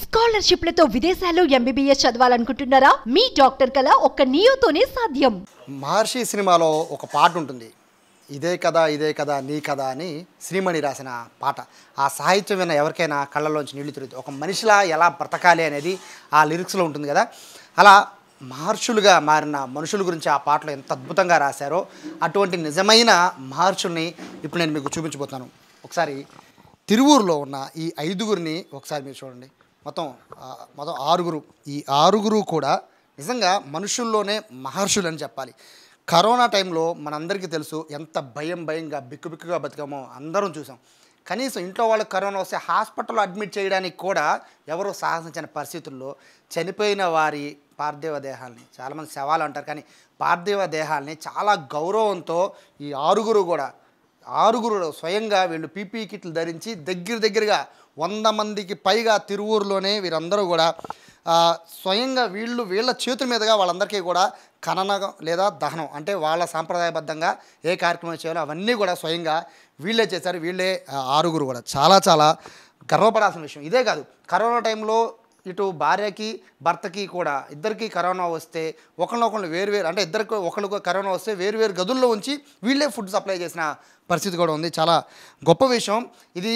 స్కాలర్షిప్లతో విదేశాల్లో ఎంబీబీఎస్ చదవాలనుకుంటున్నారా మీ డాక్టర్ కల ఒక్క నియోతోనే సాధ్యం మహర్షి సినిమాలో ఒక పాట ఉంటుంది ఇదే కదా ఇదే కదా నీ కదా అని శ్రీమణి రాసిన పాట ఆ సాహిత్యం విన్న ఎవరికైనా కళ్ళలోంచి నీళ్లు తిరుగుతుంది ఒక మనిషిలా ఎలా బ్రతకాలి అనేది ఆ లిరిక్స్లో ఉంటుంది కదా అలా మహర్షులుగా మారిన మనుషుల గురించి ఆ పాటలో ఎంత అద్భుతంగా రాశారో అటువంటి నిజమైన మహర్షుల్ని ఇప్పుడు నేను మీకు చూపించబోతున్నాను ఒకసారి తిరువూరులో ఉన్న ఈ ఐదుగురిని ఒకసారి మీరు చూడండి మొత్తం మొత్తం ఆరుగురు ఈ ఆరుగురు కూడా నిజంగా మనుషుల్లోనే మహర్షులు అని చెప్పాలి కరోనా టైంలో మనందరికీ తెలుసు ఎంత భయం భయంగా బిక్కుబిక్కుగా బతికామో అందరం చూసాం కనీసం ఇంట్లో వాళ్ళకి కరోనా వస్తే హాస్పిటల్లో అడ్మిట్ చేయడానికి కూడా ఎవరు సాహసించిన పరిస్థితుల్లో చనిపోయిన వారి పార్థివ దేహాలని చాలామంది శవాలు అంటారు కానీ పార్థివ దేహాలని చాలా గౌరవంతో ఈ ఆరుగురు కూడా ఆరుగురు స్వయంగా వీళ్ళు పీపీ కిట్లు ధరించి దగ్గర దగ్గరగా వంద మందికి పైగా తిరువూరులోనే వీరందరూ కూడా స్వయంగా వీళ్ళు వీళ్ళ చేతుల మీదుగా వాళ్ళందరికీ కూడా ఖననం లేదా దహనం అంటే వాళ్ళ సాంప్రదాయబద్ధంగా ఏ కార్యక్రమం చేయాలో అవన్నీ కూడా స్వయంగా వీళ్ళే చేశారు వీళ్ళే ఆరుగురు కూడా చాలా చాలా గర్వపడాల్సిన విషయం ఇదే కాదు కరోనా టైంలో ఇటు భార్యకి భర్తకి కూడా ఇద్దరికి కరోనా వస్తే ఒకరినొకళ్ళు వేరువేరు అంటే ఇద్దరికి ఒకరికి కరోనా వస్తే వేరువేరు గదుల్లో ఉంచి వీళ్ళే ఫుడ్ సప్లై చేసిన పరిస్థితి కూడా ఉంది చాలా గొప్ప విషయం ఇది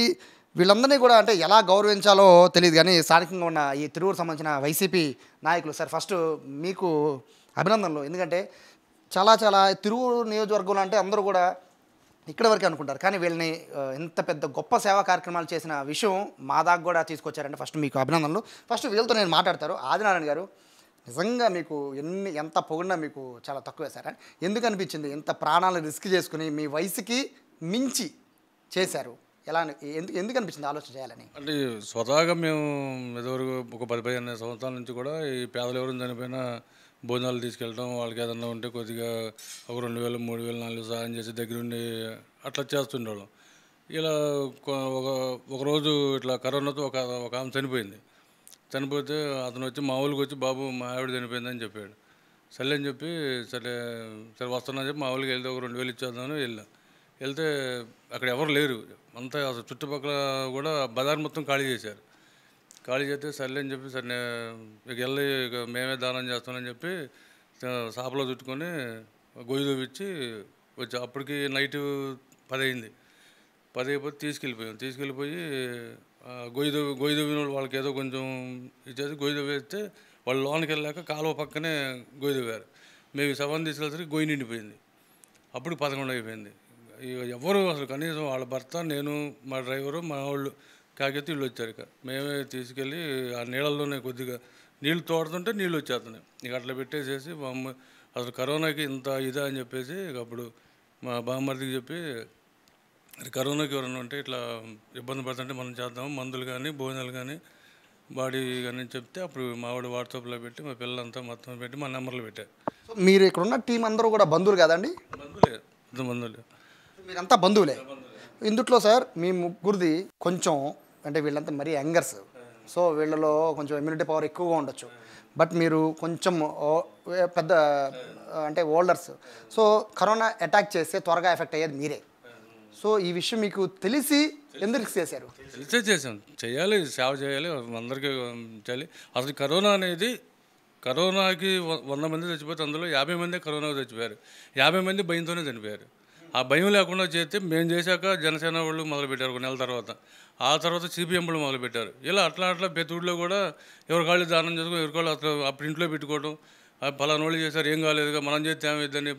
వీళ్ళందరినీ కూడా అంటే ఎలా గౌరవించాలో తెలియదు కానీ స్థానికంగా ఉన్న ఈ తిరువురు సంబంధించిన వైసీపీ నాయకులు సార్ ఫస్ట్ మీకు అభినందనలు ఎందుకంటే చాలా చాలా తిరువురు నియోజకవర్గంలో అంటే అందరూ కూడా ఇక్కడ వరకు అనుకుంటారు కానీ వీళ్ళని ఎంత పెద్ద గొప్ప సేవా కార్యక్రమాలు చేసిన విషయం మా దాకా కూడా తీసుకొచ్చారంటే ఫస్ట్ మీకు అభినందనలు ఫస్ట్ వీళ్ళతో నేను మాట్లాడతారు ఆదినారాయణ గారు నిజంగా మీకు ఎన్ని ఎంత పొగిడినా మీకు చాలా తక్కువే సార్ ఎందుకు అనిపించింది ఇంత ప్రాణాలను రిస్క్ చేసుకుని మీ వయసుకి మించి చేశారు ఎలా ఎందుకు ఎందుకు అనిపించింది ఆలోచన చేయాలని అంటే స్వతహాగా మేము ఇదివరకు ఒక పది పదిహేను సంవత్సరాల నుంచి కూడా ఈ పేదలు ఎవరు చనిపోయినా భోజనాలు తీసుకెళ్ళడం వాళ్ళకి ఏదన్నా ఉంటే కొద్దిగా ఒక రెండు వేలు మూడు వేలు నాలుగు సహాయం చేసి దగ్గరుండి అట్లా చేస్తుండేవాళ్ళం ఇలా ఒక ఒకరోజు ఇట్లా కరోనాతో ఒక ఒక ఆమె చనిపోయింది చనిపోతే అతను వచ్చి మా ఊళ్ళకి వచ్చి బాబు మా ఆవిడ చనిపోయిందని చెప్పాడు సర్లే అని చెప్పి సరే సరే వస్తున్నా చెప్పి మా ఊళ్ళకి వెళ్తే ఒక రెండు వేలు ఇచ్చేద్దామని వెళ్ళా వెళ్తే అక్కడ ఎవరు లేరు అంతా అసలు చుట్టుపక్కల కూడా బజార్ మొత్తం ఖాళీ చేశారు ఖాళీ చేస్తే సర్లే అని చెప్పి సరే ఇక వెళ్ళి ఇక మేమే దానం చేస్తామని చెప్పి షాప్లో చుట్టుకొని గొయ్యి చూపించి వచ్చి అప్పటికి నైట్ పది అయింది పది అయిపోతే తీసుకెళ్ళిపోయాం తీసుకెళ్ళిపోయి గొయ్యి దొవి గొయ్యి వాళ్ళు వాళ్ళకి ఏదో కొంచెం ఇచ్చేసి గొయ్యి దొవ్వేస్తే వాళ్ళు లోనికి వెళ్ళాక కాలువ పక్కనే గొయ్యి దొబ్బారు మేము సవన్ తీసుకెళ్ళేసరికి గొయ్యి నిండిపోయింది అప్పుడు పదకొండు అయిపోయింది ఎవరు అసలు కనీసం వాళ్ళ భర్త నేను మా డ్రైవరు మా వాళ్ళు కాకపోతే వీళ్ళు వచ్చారు ఇక మేమే తీసుకెళ్ళి ఆ నీళ్ళల్లోనే కొద్దిగా నీళ్ళు తోడుతుంటే నీళ్ళు వచ్చేస్తున్నాయి ఇక అట్లా పెట్టేసేసి బామ్మ అసలు కరోనాకి ఇంత ఇదా అని చెప్పేసి ఇక అప్పుడు మా బామ్మర్దికి చెప్పి కరోనాకి ఎవరైనా ఉంటే ఇట్లా ఇబ్బంది పడుతుంటే మనం చేద్దాం మందులు కానీ భోజనాలు కానీ బాడీ కానీ చెప్తే అప్పుడు మావాడు వాట్సాప్లో పెట్టి మా పిల్లలంతా మొత్తం పెట్టి మా నెంబర్లు పెట్టారు మీరు ఇక్కడ ఉన్న టీం అందరూ కూడా బంధువులు కదండి బంధువులే బంధువులే మీరంతా బంధువులే ఇందుట్లో సార్ మీ ముగ్గురిది కొంచెం అంటే వీళ్ళంతా మరీ యంగర్స్ సో వీళ్ళలో కొంచెం ఇమ్యూనిటీ పవర్ ఎక్కువగా ఉండొచ్చు బట్ మీరు కొంచెం పెద్ద అంటే ఓల్డర్స్ సో కరోనా అటాక్ చేస్తే త్వరగా ఎఫెక్ట్ అయ్యేది మీరే సో ఈ విషయం మీకు తెలిసి ఎందుకు చేశారు తెలిసే చేశాం చేయాలి సేవ చేయాలి అందరికీ చేయాలి అసలు కరోనా అనేది కరోనాకి వంద మంది చచ్చిపోతే అందులో యాభై మంది కరోనాకి చచ్చిపోయారు యాభై మంది భయంతోనే చనిపోయారు ఆ భయం లేకుండా చేస్తే మేము చేశాక జనసేన వాళ్ళు మొదలుపెట్టారు ఒక నెల తర్వాత ఆ తర్వాత సిపిఎం వాళ్ళు మొదలుపెట్టారు ఇలా అట్లా అట్లా ప్రతిలో కూడా ఎవరి కాళ్ళు దానం చేసుకుని ఎవరి కాళ్ళు అసలు ఆ ప్రింట్లో పెట్టుకోవడం ఫలానా వాళ్ళు చేశారు ఏం కాలేదుగా మనం చేస్తే దాన్ని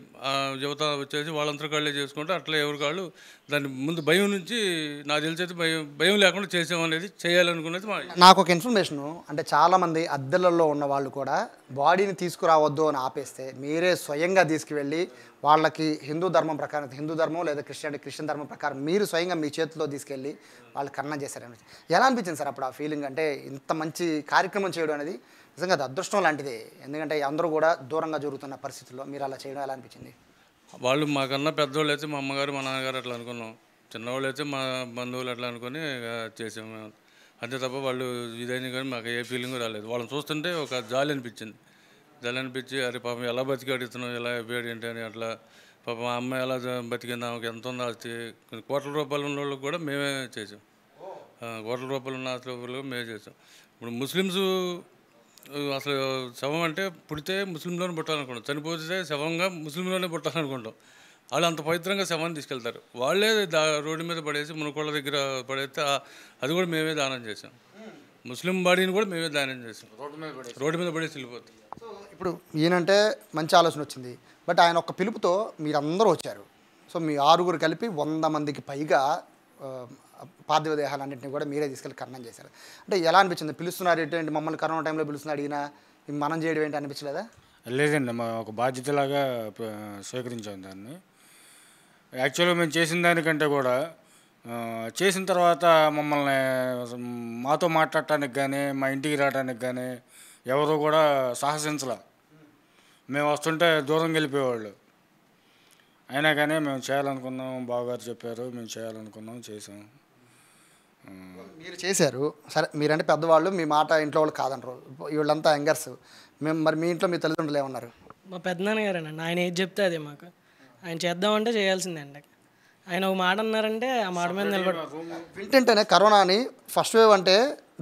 యువత వచ్చేసి వాళ్ళంతా కాళ్ళే చేసుకుంటే అట్లా ఎవరి కాళ్ళు దాన్ని ముందు భయం నుంచి నాకు తెలిసేది భయం భయం లేకుండా చేసామనేది చేయాలనుకున్నది నాకు ఒక ఇన్ఫర్మేషన్ అంటే చాలామంది అద్దెలలో ఉన్న వాళ్ళు కూడా బాడీని తీసుకురావద్దు అని ఆపేస్తే మీరే స్వయంగా తీసుకువెళ్ళి వాళ్ళకి హిందూ ధర్మం ప్రకారం హిందూ ధర్మం లేదా క్రిస్టియన్ క్రిస్టియన్ ధర్మం ప్రకారం మీరు స్వయంగా మీ చేతిలో తీసుకెళ్ళి వాళ్ళు కన్నం చేశారని ఎలా అనిపించింది సార్ అప్పుడు ఆ ఫీలింగ్ అంటే ఇంత మంచి కార్యక్రమం చేయడం అనేది నిజంగా అది అదృష్టం లాంటిది ఎందుకంటే అందరూ కూడా దూరంగా జరుగుతున్న పరిస్థితుల్లో మీరు అలా చేయడం ఎలా అనిపించింది వాళ్ళు మాకన్నా పెద్దవాళ్ళు అయితే మా అమ్మగారు మా నాన్నగారు అట్లా అనుకున్నాం చిన్నవాళ్ళు అయితే మా బంధువులు అట్లా అనుకొని చేసాము అంతే తప్ప వాళ్ళు ఇదైనా కానీ మాకు ఏ ఫీలింగ్ రాలేదు వాళ్ళని చూస్తుంటే ఒక జాలి అనిపించింది జలనిపించి అరే పాపం ఎలా బతికాడు ఇతను ఇలా అయిపోయాడు ఏంటి అని అట్లా పాపం మా అమ్మాయి ఎలా బతికింది ఆమెకి ఎంత ఉంది ఆస్తి కోట్ల రూపాయలు ఉన్న వాళ్ళకి కూడా మేమే చేసాం కోట్ల రూపాయలు ఉన్న ఆస్తి రూపాయలు మేమే చేసాం ఇప్పుడు ముస్లిమ్స్ అసలు శవం అంటే పుడితే ముస్లింలోనే పుట్టాలనుకుంటాం చనిపోతే శవంగా ముస్లింలోనే పుట్టాలనుకుంటాం వాళ్ళు అంత పవిత్రంగా శవాన్ని తీసుకెళ్తారు వాళ్ళే దా రోడ్డు మీద పడేసి మునకోళ్ళ దగ్గర పడేస్తే అది కూడా మేమే దానం చేసాం ముస్లిం బాడీని కూడా మేమే దానం చేసాం రోడ్డు మీద రోడ్డు మీద పడేసి వెళ్ళిపోతాం సో ఇప్పుడు ఈయనంటే మంచి ఆలోచన వచ్చింది బట్ ఆయన ఒక పిలుపుతో మీరందరూ వచ్చారు సో మీ ఆరుగురు కలిపి వంద మందికి పైగా పార్థివ దేహాలన్నింటినీ కూడా మీరే తీసుకెళ్ళి కర్ణం చేశారు అంటే ఎలా అనిపించింది పిలుస్తున్నారు ఏంటంటే మమ్మల్ని కరోనా టైంలో పిలుస్తున్నారు ఈయన మనం చేయడం ఏంటి అనిపించలేదా లేదండి మా ఒక బాధ్యతలాగా స్వీకరించాం దాన్ని యాక్చువల్గా మేము చేసిన దానికంటే కూడా చేసిన తర్వాత మమ్మల్ని మాతో మాట్లాడటానికి కానీ మా ఇంటికి రావడానికి కానీ ఎవరు కూడా సాహసించలే మేము వస్తుంటే దూరం వెళ్ళిపోయేవాళ్ళు అయినా కానీ మేము చేయాలనుకున్నాం బావగారు చెప్పారు మేము చేయాలనుకున్నాం చేసాం మీరు చేశారు సరే మీరంటే పెద్దవాళ్ళు మీ మాట ఇంట్లో వాళ్ళు కాదనరు వీళ్ళంతా యంగర్స్ మేము మరి మీ ఇంట్లో మీ తల్లిదండ్రులు ఏమన్నారు మా పెద్దనాన్నగారేనండి ఆయన ఏది చెప్తే అదే మాకు ఆయన చేద్దామంటే చేయాల్సిందండి ఆయన ఒక మాట అన్నారంటే ఆ మాట మీద నిలబడి వింటుంటేనే కరోనాని ఫస్ట్ వేవ్ అంటే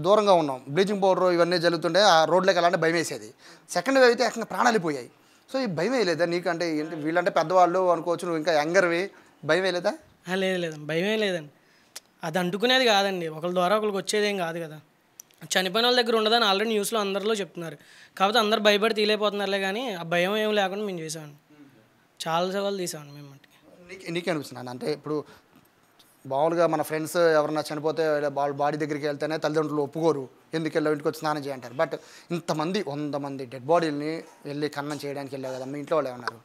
దూరంగా ఉన్నాం బ్లీచింగ్ పౌడర్ ఇవన్నీ జరుగుతుండే ఆ రోడ్లోకి వెళ్ళాలంటే భయం వేసేది సెకండ్ వేవ్ అయితే అక్కడ ప్రాణాలు పోయాయి సో ఈ భయం వేయలేదా నీకంటే ఏంటి వీళ్ళంటే పెద్దవాళ్ళు అనుకోవచ్చు నువ్వు ఇంకా యంగర్వి భయం వేయలేదా లేదు లేదండి భయం వేయలేదండి అది అంటుకునేది కాదండి ఒకరి ద్వారా ఒకరికి వచ్చేదేం కాదు కదా చనిపోయిన వాళ్ళ దగ్గర ఉండదని ఆల్రెడీ న్యూస్లో అందరిలో చెప్తున్నారు కాకపోతే అందరు భయపడి తీలేకపోతున్నారులే కానీ ఆ భయం ఏం లేకుండా మేము చేసామండి చాలా సవాళ్ళు తీసామండి మేము నీకే అనిపిస్తున్నాను అంటే ఇప్పుడు మామూలుగా మన ఫ్రెండ్స్ ఎవరన్నా చనిపోతే వాళ్ళ బాడీ దగ్గరికి వెళ్తేనే తల్లిదండ్రులు ఒప్పుకోరు ఎందుకెళ్ళో ఇంటికి వచ్చి స్నానం చేయంటారు బట్ ఇంతమంది వంద మంది డెడ్ బాడీలని వెళ్ళి ఖన్నం చేయడానికి వెళ్ళావు కదా మీ ఇంట్లో వాళ్ళు ఏమన్నారు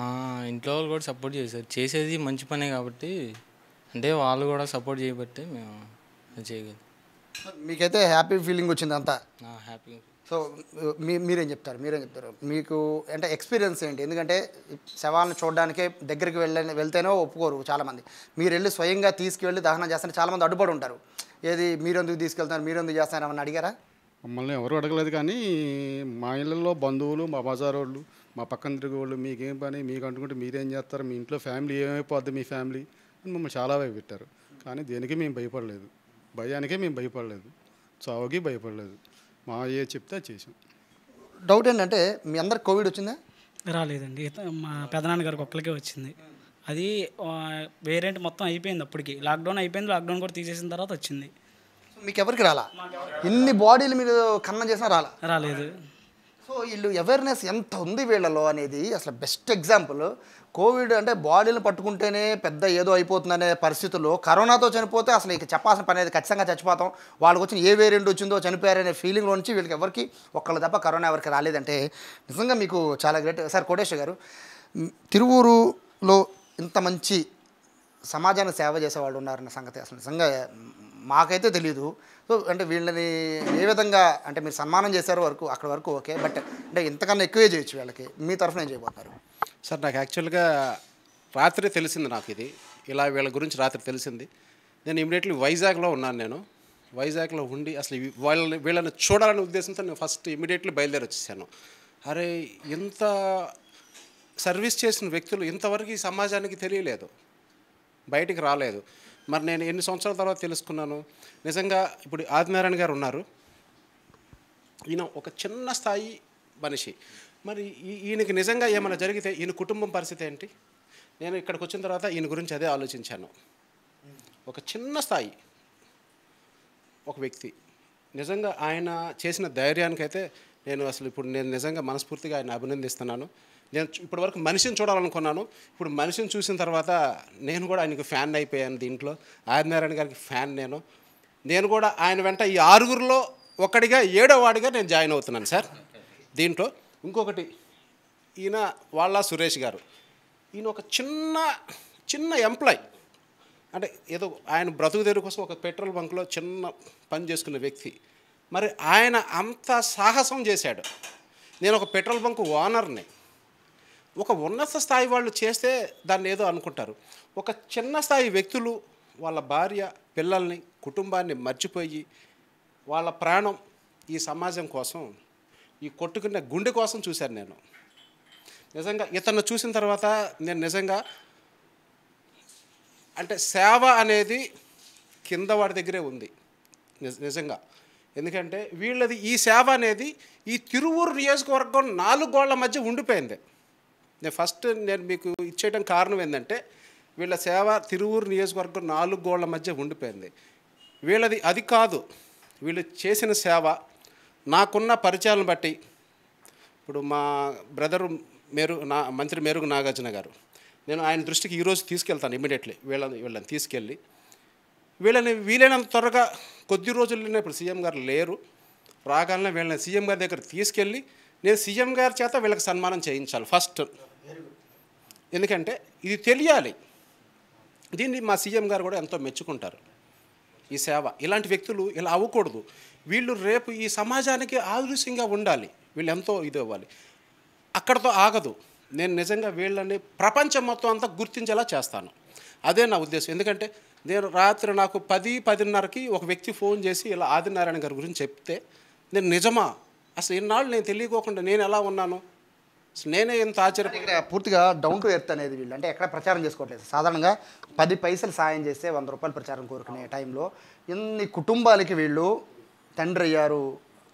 మా ఇంట్లో వాళ్ళు కూడా సపోర్ట్ చేశారు చేసేది మంచి పనే కాబట్టి అంటే వాళ్ళు కూడా సపోర్ట్ చేయబట్టి మేము చేయగలం మీకైతే హ్యాపీ ఫీలింగ్ వచ్చింది అంతా హ్యాపీ సో మీ మీరేం చెప్తారు మీరేం చెప్తారు మీకు అంటే ఎక్స్పీరియన్స్ ఏంటి ఎందుకంటే శవాలను చూడడానికే దగ్గరికి వెళ్ళ వెళ్తేనో ఒప్పుకోరు చాలామంది మీరు వెళ్ళి స్వయంగా తీసుకువెళ్ళి దహనం చేస్తే చాలామంది అడ్డుపడి ఉంటారు ఏది మీరెందుకు తీసుకెళ్తారు మీరెందుకు చేస్తున్నారు అని అడిగారా మమ్మల్ని ఎవరు అడగలేదు కానీ మా ఇళ్ళల్లో బంధువులు మా బజారోళ్ళు మా పక్కన తిరిగే వాళ్ళు మీకేం పని మీకు అంటుకుంటే మీరేం చేస్తారు మీ ఇంట్లో ఫ్యామిలీ ఏమైపోద్ది మీ ఫ్యామిలీ అని మమ్మల్ని చాలా భయపెట్టారు కానీ దేనికి మేము భయపడలేదు భయానికే మేము భయపడలేదు చావుకి భయపడలేదు మా ఏ చెప్తే చేసాం డౌట్ ఏంటంటే మీ అందరికి కోవిడ్ వచ్చిందా రాలేదండి మా పెదనాన్నగారికి ఒక్కరికే వచ్చింది అది వేరేంటి మొత్తం అయిపోయింది అప్పటికి లాక్డౌన్ అయిపోయింది లాక్డౌన్ కూడా తీసేసిన తర్వాత వచ్చింది మీకు ఎవరికి రాలా ఎన్ని బాడీలు మీరు కన్నం చేసినా రాలా రాలేదు సో వీళ్ళు అవేర్నెస్ ఎంత ఉంది వీళ్ళలో అనేది అసలు బెస్ట్ ఎగ్జాంపుల్ కోవిడ్ అంటే బాడీని పట్టుకుంటేనే పెద్ద ఏదో అయిపోతుందనే పరిస్థితుల్లో కరోనాతో చనిపోతే అసలు ఇక చెప్పాల్సిన పని అనేది ఖచ్చితంగా చచ్చిపోతాం వాళ్ళకి వచ్చిన ఏ వేరియంట్ వచ్చిందో చనిపోయారనే ఫీలింగ్లో నుంచి వీళ్ళకి ఎవరికి ఒక్కళ్ళు తప్ప కరోనా ఎవరికి రాలేదంటే నిజంగా మీకు చాలా గ్రేట్ సార్ కోటేశ్వర గారు తిరువూరులో ఇంత మంచి సమాజానికి సేవ చేసేవాళ్ళు ఉన్నారన్న సంగతి అసలు నిజంగా మాకైతే తెలియదు సో అంటే వీళ్ళని ఏ విధంగా అంటే మీరు సన్మానం చేశారు వరకు అక్కడ వరకు ఓకే బట్ అంటే ఇంతకన్నా ఎక్కువే చేయొచ్చు వీళ్ళకి మీ తరఫున ఏం చేయబోతున్నారు సార్ నాకు యాక్చువల్గా రాత్రి తెలిసింది నాకు ఇది ఇలా వీళ్ళ గురించి రాత్రి తెలిసింది నేను ఇమీడియట్లీ వైజాగ్లో ఉన్నాను నేను వైజాగ్లో ఉండి అసలు వాళ్ళని వీళ్ళని చూడాలనే ఉద్దేశంతో నేను ఫస్ట్ ఇమీడియట్లీ బయలుదేరి వచ్చేసాను అరే ఇంత సర్వీస్ చేసిన వ్యక్తులు ఇంతవరకు ఈ సమాజానికి తెలియలేదు బయటికి రాలేదు మరి నేను ఎన్ని సంవత్సరాల తర్వాత తెలుసుకున్నాను నిజంగా ఇప్పుడు ఆదినారాయణ గారు ఉన్నారు ఈయన ఒక చిన్న స్థాయి మనిషి మరి ఈయనకి నిజంగా ఏమైనా జరిగితే ఈయన కుటుంబం పరిస్థితి ఏంటి నేను ఇక్కడికి వచ్చిన తర్వాత ఈయన గురించి అదే ఆలోచించాను ఒక చిన్న స్థాయి ఒక వ్యక్తి నిజంగా ఆయన చేసిన ధైర్యానికైతే నేను అసలు ఇప్పుడు నేను నిజంగా మనస్ఫూర్తిగా ఆయన అభినందిస్తున్నాను నేను ఇప్పటి వరకు మనిషిని చూడాలనుకున్నాను ఇప్పుడు మనిషిని చూసిన తర్వాత నేను కూడా ఆయనకు ఫ్యాన్ అయిపోయాను దీంట్లో ఆదినారాయణ గారికి ఫ్యాన్ నేను నేను కూడా ఆయన వెంట ఈ ఆరుగురిలో ఏడో వాడిగా నేను జాయిన్ అవుతున్నాను సార్ దీంట్లో ఇంకొకటి ఈయన వాళ్ళ సురేష్ గారు ఈయన ఒక చిన్న చిన్న ఎంప్లాయ్ అంటే ఏదో ఆయన బ్రతుకు దగ్గర కోసం ఒక పెట్రోల్ బంక్లో చిన్న పని చేసుకున్న వ్యక్తి మరి ఆయన అంత సాహసం చేశాడు నేను ఒక పెట్రోల్ బంక్ ఓనర్ని ఒక ఉన్నత స్థాయి వాళ్ళు చేస్తే దాన్ని ఏదో అనుకుంటారు ఒక చిన్న స్థాయి వ్యక్తులు వాళ్ళ భార్య పిల్లల్ని కుటుంబాన్ని మర్చిపోయి వాళ్ళ ప్రాణం ఈ సమాజం కోసం ఈ కొట్టుకున్న గుండె కోసం చూశాను నేను నిజంగా ఇతను చూసిన తర్వాత నేను నిజంగా అంటే సేవ అనేది కింద వాడి దగ్గరే ఉంది నిజంగా ఎందుకంటే వీళ్ళది ఈ సేవ అనేది ఈ తిరువూరు నియోజకవర్గం నాలుగు గోళ్ల మధ్య ఉండిపోయింది నేను ఫస్ట్ నేను మీకు ఇచ్చేయడం కారణం ఏంటంటే వీళ్ళ సేవ తిరువూరు నియోజకవర్గం నాలుగు గోళ్ల మధ్య ఉండిపోయింది వీళ్ళది అది కాదు వీళ్ళు చేసిన సేవ నాకున్న పరిచయాలను బట్టి ఇప్పుడు మా బ్రదరు మేరు నా మంత్రి మేరుగు నాగార్జున గారు నేను ఆయన దృష్టికి ఈరోజు తీసుకెళ్తాను ఇమీడియట్లీ వీళ్ళని వీళ్ళని తీసుకెళ్ళి వీళ్ళని వీలైనంత త్వరగా కొద్ది రోజుల్లోనే ఇప్పుడు సీఎం గారు లేరు రాగానే వీళ్ళని సీఎం గారి దగ్గర తీసుకెళ్ళి నేను సీఎం గారి చేత వీళ్ళకి సన్మానం చేయించాలి ఫస్ట్ ఎందుకంటే ఇది తెలియాలి దీన్ని మా సీఎం గారు కూడా ఎంతో మెచ్చుకుంటారు ఈ సేవ ఇలాంటి వ్యక్తులు ఇలా అవ్వకూడదు వీళ్ళు రేపు ఈ సమాజానికి ఆదృశ్యంగా ఉండాలి వీళ్ళు ఎంతో ఇది అవ్వాలి అక్కడతో ఆగదు నేను నిజంగా వీళ్ళని ప్రపంచం మొత్తం అంతా గుర్తించేలా చేస్తాను అదే నా ఉద్దేశం ఎందుకంటే నేను రాత్రి నాకు పది పదిన్నరకి ఒక వ్యక్తి ఫోన్ చేసి ఇలా ఆదినారాయణ గారి గురించి చెప్తే నేను నిజమా అసలు ఇన్నాళ్ళు నేను తెలియకోకుండా నేను ఎలా ఉన్నాను నేనే ఎంత ఆశ్చర్య పూర్తిగా డౌన్ టు ఎర్త్ అనేది వీళ్ళు అంటే ఎక్కడ ప్రచారం చేసుకోవట్లేదు సాధారణంగా పది పైసలు సాయం చేస్తే వంద రూపాయలు ప్రచారం కోరుకునే టైంలో ఇన్ని కుటుంబాలకి వీళ్ళు తండ్రి అయ్యారు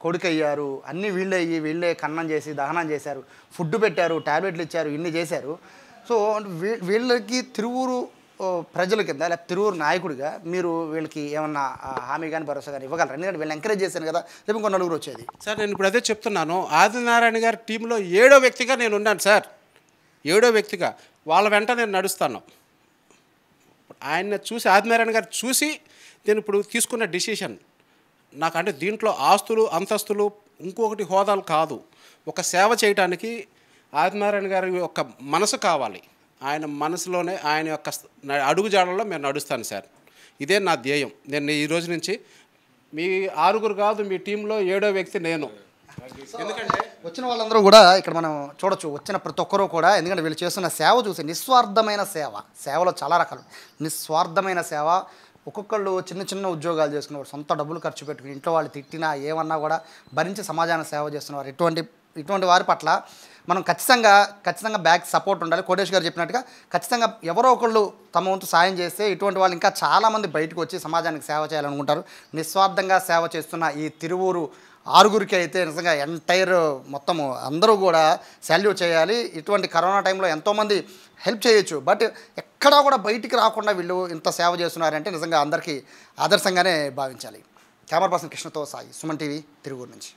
కొడుకు అయ్యారు అన్నీ వీళ్ళే అయ్యి వీళ్ళే ఖన్నం చేసి దహనం చేశారు ఫుడ్ పెట్టారు ట్యాబ్లెట్లు ఇచ్చారు ఇన్ని చేశారు సో వీళ్ళకి తిరువురు ప్రజల కింద లేకపోతే తిరువురు నాయకుడిగా మీరు వీళ్ళకి ఏమన్నా హామీ కానీ భరోసా కానీ ఇవ్వగలరా ఎందుకంటే వీళ్ళు ఎంకరేజ్ చేశాను కదా చెప్పి ఇంకో నలుగురు వచ్చేది సార్ నేను ఇప్పుడు అదే చెప్తున్నాను ఆదినారాయణ గారి టీంలో ఏడో వ్యక్తిగా నేను ఉన్నాను సార్ ఏడో వ్యక్తిగా వాళ్ళ వెంట నేను నడుస్తాను ఆయన చూసి ఆదినారాయణ గారు చూసి నేను ఇప్పుడు తీసుకున్న డిసిషన్ నాకంటే దీంట్లో ఆస్తులు అంతస్తులు ఇంకొకటి హోదాలు కాదు ఒక సేవ చేయడానికి ఆదినారాయణ గారి యొక్క మనసు కావాలి ఆయన మనసులోనే ఆయన యొక్క అడుగుజాడల్లో మేము నడుస్తాను సార్ ఇదే నా ధ్యేయం నేను ఈ రోజు నుంచి మీ ఆరుగురు కాదు మీ టీంలో ఏడో వ్యక్తి నేను ఎందుకంటే వచ్చిన వాళ్ళందరూ కూడా ఇక్కడ మనం చూడొచ్చు వచ్చిన ప్రతి ఒక్కరూ కూడా ఎందుకంటే వీళ్ళు చేస్తున్న సేవ చూసి నిస్వార్థమైన సేవ సేవలో చాలా రకాలు నిస్వార్థమైన సేవ ఒక్కొక్కళ్ళు చిన్న చిన్న ఉద్యోగాలు చేసుకున్నవారు సొంత డబ్బులు ఖర్చు పెట్టుకుని ఇంట్లో వాళ్ళు తిట్టినా ఏమన్నా కూడా భరించి సమాజానికి సేవ చేస్తున్నవారు ఎటువంటి ఇటువంటి వారి పట్ల మనం ఖచ్చితంగా ఖచ్చితంగా బ్యాక్ సపోర్ట్ ఉండాలి కోటేష్ గారు చెప్పినట్టుగా ఖచ్చితంగా ఎవరో ఒకళ్ళు తమ వంతు సాయం చేస్తే ఇటువంటి వాళ్ళు ఇంకా చాలామంది బయటకు వచ్చి సమాజానికి సేవ చేయాలనుకుంటారు నిస్వార్థంగా సేవ చేస్తున్న ఈ తిరువూరు ఆరుగురికి అయితే నిజంగా ఎంటైర్ మొత్తం అందరూ కూడా సాల్యూట్ చేయాలి ఇటువంటి కరోనా టైంలో ఎంతోమంది హెల్ప్ చేయొచ్చు బట్ ఎక్కడా కూడా బయటికి రాకుండా వీళ్ళు ఇంత సేవ చేస్తున్నారంటే నిజంగా అందరికీ ఆదర్శంగానే భావించాలి కెమెరా పర్సన్ కృష్ణతో సాయి సుమన్ టీవీ తిరువూరు నుంచి